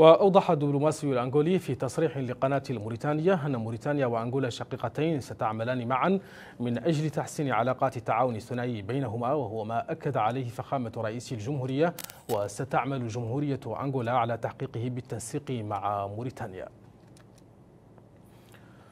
وأوضح الدبلوماسي الأنغولي في تصريح لقناة الموريتانية أن موريتانيا وأنغولا شقيقتين ستعملان معا من أجل تحسين علاقات التعاون الثنائي بينهما وهو ما أكد عليه فخامة رئيس الجمهورية وستعمل جمهورية أنغولا على تحقيقه بالتنسيق مع موريتانيا